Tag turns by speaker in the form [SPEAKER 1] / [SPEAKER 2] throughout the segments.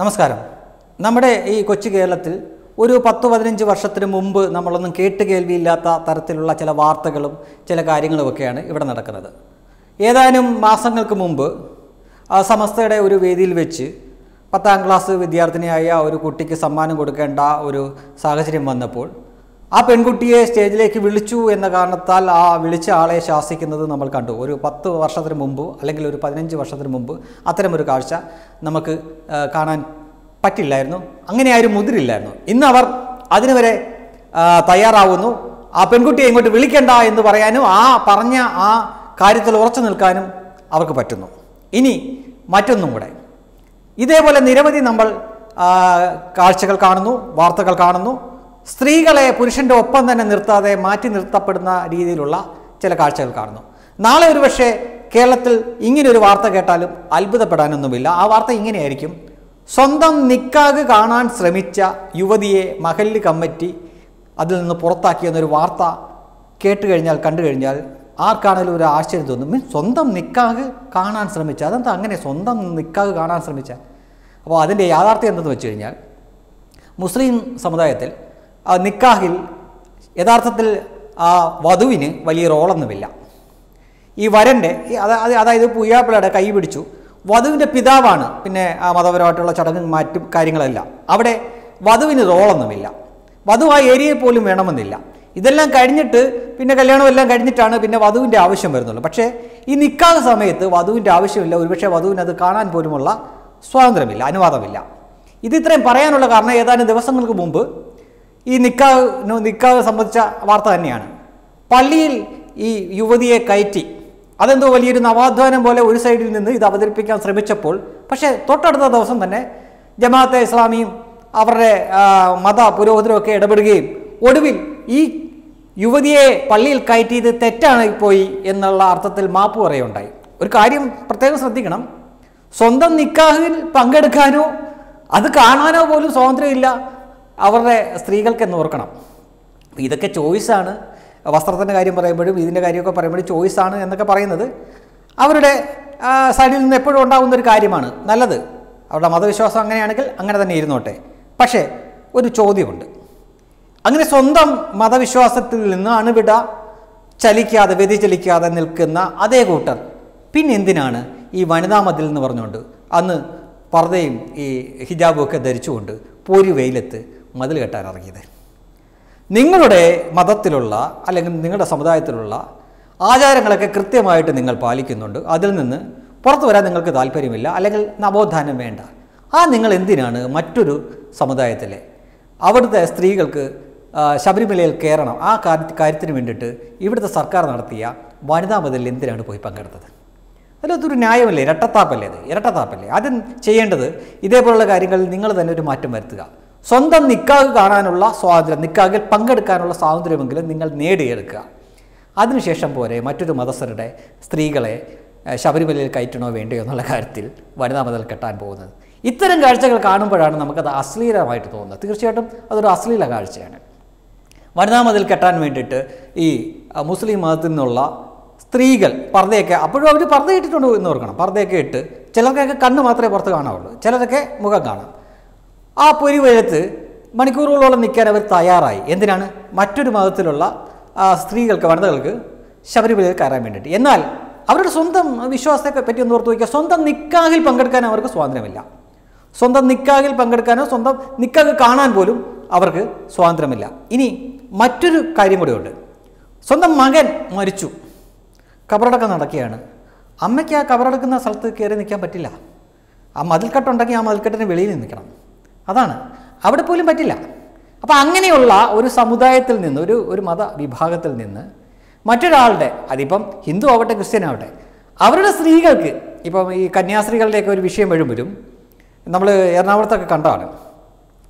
[SPEAKER 1] നമസ്കാരം നമ്മുടെ ഈ കൊച്ചു കേരളത്തിൽ ഒരു പത്ത് പതിനഞ്ച് വർഷത്തിന് മുമ്പ് നമ്മളൊന്നും കേട്ട് കേൾവിയില്ലാത്ത തരത്തിലുള്ള ചില വാർത്തകളും ചില കാര്യങ്ങളുമൊക്കെയാണ് ഇവിടെ നടക്കുന്നത് ഏതാനും മാസങ്ങൾക്ക് മുമ്പ് സമസ്തയുടെ ഒരു വേദിയിൽ വെച്ച് പത്താം ക്ലാസ് വിദ്യാർത്ഥിനിയായ ഒരു കുട്ടിക്ക് സമ്മാനം കൊടുക്കേണ്ട ഒരു സാഹചര്യം വന്നപ്പോൾ ആ പെൺകുട്ടിയെ സ്റ്റേജിലേക്ക് വിളിച്ചു എന്ന കാരണത്താൽ ആ വിളിച്ച ആളെ ശാസിക്കുന്നത് നമ്മൾ കണ്ടു ഒരു പത്ത് വർഷത്തിന് മുമ്പ് അല്ലെങ്കിൽ ഒരു പതിനഞ്ച് വർഷത്തിന് മുമ്പ് അത്തരമൊരു കാഴ്ച നമുക്ക് കാണാൻ പറ്റില്ലായിരുന്നു അങ്ങനെ ആരും മുതിരില്ലായിരുന്നു ഇന്ന് അവർ അതിനുവരെ തയ്യാറാവുന്നു ആ പെൺകുട്ടിയെ ഇങ്ങോട്ട് വിളിക്കണ്ട എന്ന് പറയാനും ആ പറഞ്ഞ ആ കാര്യത്തിൽ ഉറച്ചു നിൽക്കാനും അവർക്ക് പറ്റുന്നു ഇനി മറ്റൊന്നും കൂടെ ഇതേപോലെ നിരവധി നമ്മൾ കാഴ്ചകൾ കാണുന്നു വാർത്തകൾ കാണുന്നു സ്ത്രീകളെ പുരുഷൻ്റെ ഒപ്പം തന്നെ നിർത്താതെ മാറ്റി നിർത്തപ്പെടുന്ന രീതിയിലുള്ള ചില കാഴ്ചകൾ കാണുന്നു നാളെ ഒരുപക്ഷെ കേരളത്തിൽ ഇങ്ങനെയൊരു വാർത്ത കേട്ടാലും അത്ഭുതപ്പെടാനൊന്നുമില്ല ആ വാർത്ത ഇങ്ങനെയായിരിക്കും സ്വന്തം നിക്കാഗ് കാണാൻ ശ്രമിച്ച യുവതിയെ മഹല്ല് കമ്മിറ്റി അതിൽ നിന്ന് പുറത്താക്കിയെന്നൊരു വാർത്ത കേട്ട് കഴിഞ്ഞാൽ കണ്ടു കഴിഞ്ഞാൽ ആർക്കാണെങ്കിലും ഒരു ആശ്ചര്യം തോന്നും മീൻസ് സ്വന്തം നിക്കാഗ് കാണാൻ ശ്രമിച്ച അതെന്താ അങ്ങനെ സ്വന്തം നിക്കാഗ് കാണാൻ ശ്രമിച്ച അപ്പോൾ അതിൻ്റെ യാഥാർത്ഥ്യം എന്തെന്ന് വെച്ച് കഴിഞ്ഞാൽ മുസ്ലിം സമുദായത്തിൽ നിക്കാഹിൽ യഥാർത്ഥത്തിൽ ആ വധുവിന് വലിയ റോളൊന്നുമില്ല ഈ വരൻ്റെ അതായത് പുയ്യാപ്പിളയുടെ കൈ പിടിച്ചു വധുവിൻ്റെ പിതാവാണ് പിന്നെ ആ മതപരമായിട്ടുള്ള ചടങ്ങും മാറ്റും കാര്യങ്ങളെല്ലാം അവിടെ വധുവിന് റോളൊന്നുമില്ല വധു ആ ഏരിയയിൽ പോലും വേണമെന്നില്ല ഇതെല്ലാം കഴിഞ്ഞിട്ട് പിന്നെ കല്യാണം എല്ലാം കഴിഞ്ഞിട്ടാണ് പിന്നെ വധുവിൻ്റെ ആവശ്യം വരുന്നുള്ളൂ പക്ഷേ ഈ നിൽക്കാത്ത സമയത്ത് വധുവിൻ്റെ ആവശ്യമില്ല ഒരുപക്ഷെ വധുവിന് അത് കാണാൻ പോലുമുള്ള സ്വാതന്ത്ര്യമില്ല അനുവാദമില്ല ഇത് ഇത്രയും പറയാനുള്ള കാരണം ഏതാനും ദിവസങ്ങൾക്ക് മുമ്പ് ഈ നിക്കാവ് നിക്കാവ് സംബന്ധിച്ച വാർത്ത തന്നെയാണ് പള്ളിയിൽ ഈ യുവതിയെ കയറ്റി അതെന്തോ വലിയൊരു നവാധ്വാനം പോലെ ഒരു സൈഡിൽ നിന്ന് ഇത് അവതരിപ്പിക്കാൻ ശ്രമിച്ചപ്പോൾ പക്ഷേ തൊട്ടടുത്ത ദിവസം തന്നെ ജമാഅത്തെ ഇസ്ലാമിയും അവരുടെ മത പുരോഹിതരുമൊക്കെ ഇടപെടുകയും ഒടുവിൽ ഈ യുവതിയെ പള്ളിയിൽ കയറ്റിയത് തെറ്റാണ് പോയി എന്നുള്ള അർത്ഥത്തിൽ മാപ്പ് പറയുണ്ടായി ഒരു കാര്യം പ്രത്യേകം ശ്രദ്ധിക്കണം സ്വന്തം നിക്കാഹിൽ പങ്കെടുക്കാനോ അത് കാണാനോ പോലും സ്വാതന്ത്ര്യമില്ല അവരുടെ എന്ന് ഓർക്കണം ഇതൊക്കെ ചോയ്സാണ് വസ്ത്രത്തിൻ്റെ കാര്യം പറയുമ്പോഴും ഇതിൻ്റെ കാര്യമൊക്കെ പറയുമ്പോഴും ചോയ്സാണ് എന്നൊക്കെ പറയുന്നത് അവരുടെ സൈഡിൽ നിന്ന് എപ്പോഴും ഉണ്ടാകുന്ന ഒരു കാര്യമാണ് നല്ലത് അവരുടെ മതവിശ്വാസം അങ്ങനെയാണെങ്കിൽ അങ്ങനെ തന്നെ ഇരുന്നോട്ടെ പക്ഷേ ഒരു ചോദ്യമുണ്ട് അങ്ങനെ സ്വന്തം മതവിശ്വാസത്തിൽ നിന്ന് അണുവിട ചലിക്കാതെ വ്യതിചലിക്കാതെ നിൽക്കുന്ന അതേ കൂട്ടർ പിന്നെ എന്തിനാണ് ഈ വനിതാ മതിൽ എന്ന് പറഞ്ഞുകൊണ്ട് അന്ന് പർദ്ദയും ഈ ഹിജാബും ഒക്കെ ധരിച്ചുകൊണ്ട് പോരി വെയിലത്ത് മതിൽ കെട്ടാൻ ഇറങ്ങിയത് നിങ്ങളുടെ മതത്തിലുള്ള അല്ലെങ്കിൽ നിങ്ങളുടെ സമുദായത്തിലുള്ള ആചാരങ്ങളൊക്കെ കൃത്യമായിട്ട് നിങ്ങൾ പാലിക്കുന്നുണ്ട് അതിൽ നിന്ന് പുറത്തു വരാൻ നിങ്ങൾക്ക് താല്പര്യമില്ല അല്ലെങ്കിൽ നവോത്ഥാനം വേണ്ട ആ നിങ്ങൾ എന്തിനാണ് മറ്റൊരു സമുദായത്തിലെ അവിടുത്തെ സ്ത്രീകൾക്ക് ശബരിമലയിൽ കയറണം ആ കാര്യത്തിന് വേണ്ടിയിട്ട് ഇവിടുത്തെ സർക്കാർ നടത്തിയ വനിതാ മതിലിൽ എന്തിനാണ് പോയി പങ്കെടുത്തത് അതിലൊരു ന്യായമല്ലേ ഇരട്ടത്താപ്പല്ലേ അത് ഇരട്ടത്താപ്പല്ലേ ആദ്യം ചെയ്യേണ്ടത് ഇതേപോലുള്ള കാര്യങ്ങളിൽ നിങ്ങൾ തന്നെ ഒരു മാറ്റം വരുത്തുക സ്വന്തം നിക്കാഹ് കാണാനുള്ള സ്വാതന്ത്ര്യം നിക്കാഹിൽ പങ്കെടുക്കാനുള്ള സ്വാതന്ത്ര്യമെങ്കിലും നിങ്ങൾ നേടിയെടുക്കുക അതിനുശേഷം പോലെ മറ്റൊരു മതസ്ഥരുടെ സ്ത്രീകളെ ശബരിമലയിൽ കയറ്റണോ വേണ്ടയോ എന്നുള്ള കാര്യത്തിൽ വനിതാ മതൽ കെട്ടാൻ പോകുന്നത് ഇത്തരം കാഴ്ചകൾ കാണുമ്പോഴാണ് നമുക്കത് അശ്ലീലമായിട്ട് തോന്നുന്നത് തീർച്ചയായിട്ടും അതൊരു അശ്ലീല കാഴ്ചയാണ് വനിതാ മതിൽ കെട്ടാൻ വേണ്ടിയിട്ട് ഈ മുസ്ലിം മതത്തിൽ നിന്നുള്ള സ്ത്രീകൾ പർദ്ദയൊക്കെ അപ്പോഴും അവർ പർദ്ദ ഇട്ടിട്ടുണ്ടോ എന്ന് ഓർക്കണം പർദ്ദയൊക്കെ ഇട്ട് ചിലർക്കൊക്കെ കണ്ണ് മാത്രമേ പുറത്ത് കാണാവുള്ളൂ ചിലരൊക്കെ മുഖം കാണാം ആ പൊരിവെഴുത്ത് മണിക്കൂറുകളോളം നിൽക്കാൻ അവർ തയ്യാറായി എന്തിനാണ് മറ്റൊരു മതത്തിലുള്ള സ്ത്രീകൾക്ക് വനിതകൾക്ക് ശബരിമലയിൽ കയറാൻ വേണ്ടിയിട്ട് എന്നാൽ അവരുടെ സ്വന്തം വിശ്വാസത്തെ പറ്റി ഒന്ന് ഓർത്ത് നോക്കിയാൽ സ്വന്തം നിക്കാഹിൽ പങ്കെടുക്കാൻ അവർക്ക് സ്വാതന്ത്ര്യമില്ല സ്വന്തം നിക്കാഹിൽ പങ്കെടുക്കാനോ സ്വന്തം നിക്കാഹ് കാണാൻ പോലും അവർക്ക് സ്വാതന്ത്ര്യമില്ല ഇനി മറ്റൊരു കാര്യം കൂടെയുണ്ട് സ്വന്തം മകൻ മരിച്ചു കബറടക്കം നടക്കുകയാണ് അമ്മയ്ക്ക് ആ കബറടക്കുന്ന സ്ഥലത്ത് കയറി നിൽക്കാൻ പറ്റില്ല ആ മതിൽക്കെട്ടുണ്ടെങ്കിൽ ആ മതിൽക്കെട്ടിന് വെളിയിൽ നിൽക്കണം അതാണ് അവിടെ പോലും പറ്റില്ല അപ്പോൾ അങ്ങനെയുള്ള ഒരു സമുദായത്തിൽ നിന്ന് ഒരു ഒരു മത വിഭാഗത്തിൽ നിന്ന് മറ്റൊരാളുടെ അതിപ്പം ഹിന്ദു ആവട്ടെ ക്രിസ്ത്യൻ ആവട്ടെ അവരുടെ സ്ത്രീകൾക്ക് ഇപ്പം ഈ കന്യാസ്ത്രീകളുടെയൊക്കെ ഒരു വിഷയം വരുമ്പോഴും നമ്മൾ എറണാകുളത്തൊക്കെ കണ്ടതാണ്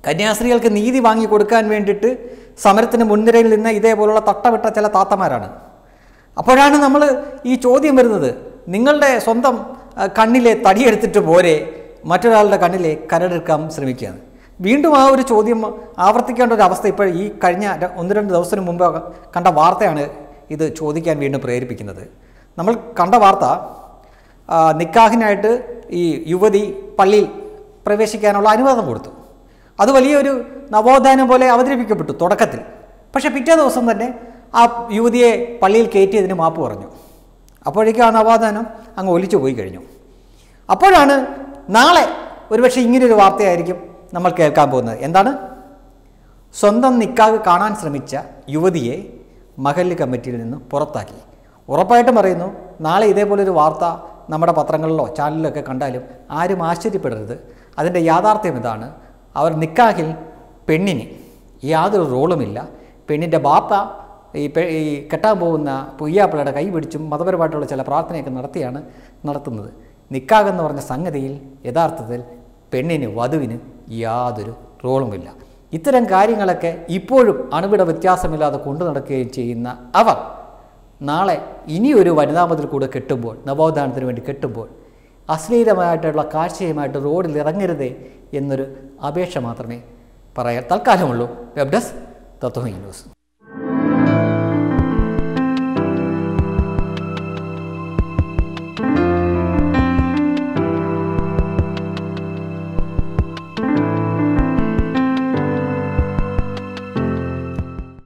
[SPEAKER 1] കന്യാസ്ത്രീകൾക്ക് നീതി വാങ്ങി കൊടുക്കാൻ വേണ്ടിയിട്ട് സമരത്തിന് മുൻനിരയിൽ നിന്ന് ഇതേപോലുള്ള തട്ടവിട്ട ചില താത്തമാരാണ് അപ്പോഴാണ് നമ്മൾ ഈ ചോദ്യം വരുന്നത് നിങ്ങളുടെ സ്വന്തം കണ്ണിലെ തടിയെടുത്തിട്ട് പോരെ മറ്റൊരാളുടെ കണ്ണിലെ കരടെടുക്കാൻ ശ്രമിക്കുകയാണ് വീണ്ടും ആ ഒരു ചോദ്യം ആവർത്തിക്കേണ്ട ഒരു അവസ്ഥ ഇപ്പോൾ ഈ കഴിഞ്ഞ ഒന്ന് രണ്ട് ദിവസത്തിന് മുമ്പ് കണ്ട വാർത്തയാണ് ഇത് ചോദിക്കാൻ വീണ്ടും പ്രേരിപ്പിക്കുന്നത് നമ്മൾ കണ്ട വാർത്ത നിക്കാഹിനായിട്ട് ഈ യുവതി പള്ളിയിൽ പ്രവേശിക്കാനുള്ള അനുവാദം കൊടുത്തു അത് വലിയൊരു നവോത്ഥാനം പോലെ അവതരിപ്പിക്കപ്പെട്ടു തുടക്കത്തിൽ പക്ഷേ പിറ്റേ ദിവസം തന്നെ ആ യുവതിയെ പള്ളിയിൽ കയറ്റിയതിന് മാപ്പ് പറഞ്ഞു അപ്പോഴേക്കും ആ നവോത്ഥാനം അങ്ങ് ഒലിച്ചു പോയി കഴിഞ്ഞു അപ്പോഴാണ് നാളെ ഒരുപക്ഷെ ഇങ്ങനെയൊരു വാർത്തയായിരിക്കും നമ്മൾ കേൾക്കാൻ പോകുന്നത് എന്താണ് സ്വന്തം നിക്കാഹ് കാണാൻ ശ്രമിച്ച യുവതിയെ മഹല്ല് കമ്മിറ്റിയിൽ നിന്ന് പുറത്താക്കി ഉറപ്പായിട്ടും പറയുന്നു നാളെ ഇതേപോലൊരു വാർത്ത നമ്മുടെ പത്രങ്ങളിലോ ചാനലിലൊക്കെ കണ്ടാലും ആരും ആശ്ചര്യപ്പെടരുത് അതിൻ്റെ യാഥാർത്ഥ്യം ഇതാണ് അവർ നിക്കാഹിൽ പെണ്ണിന് യാതൊരു റോളുമില്ല പെണ്ണിൻ്റെ ബാപ്പ ഈ ഈ കെട്ടാൻ പോകുന്ന പുയ്യാപ്പിളയുടെ കൈ പിടിച്ചും മതപരമായിട്ടുള്ള ചില പ്രാർത്ഥനയൊക്കെ നടത്തിയാണ് നടത്തുന്നത് നിക്കാഹ് എന്ന് പറഞ്ഞ സംഗതിയിൽ യഥാർത്ഥത്തിൽ പെണ്ണിന് വധുവിന് യാതൊരു റോളുമില്ല ഇത്തരം കാര്യങ്ങളൊക്കെ ഇപ്പോഴും അണുവിട വ്യത്യാസമില്ലാതെ കൊണ്ടു നടക്കുകയും ചെയ്യുന്ന അവർ നാളെ ഇനിയൊരു വനിതാ മതിൽ കൂടെ കെട്ടുമ്പോൾ നവോത്ഥാനത്തിന് വേണ്ടി കെട്ടുമ്പോൾ അശ്ലീലമായിട്ടുള്ള കാഴ്ചയുമായിട്ട് റോഡിൽ ഇറങ്ങരുതേ എന്നൊരു അപേക്ഷ മാത്രമേ പറയാൻ തൽക്കാലമുള്ളൂ വെബ് ഡെസ്ക് ന്യൂസ്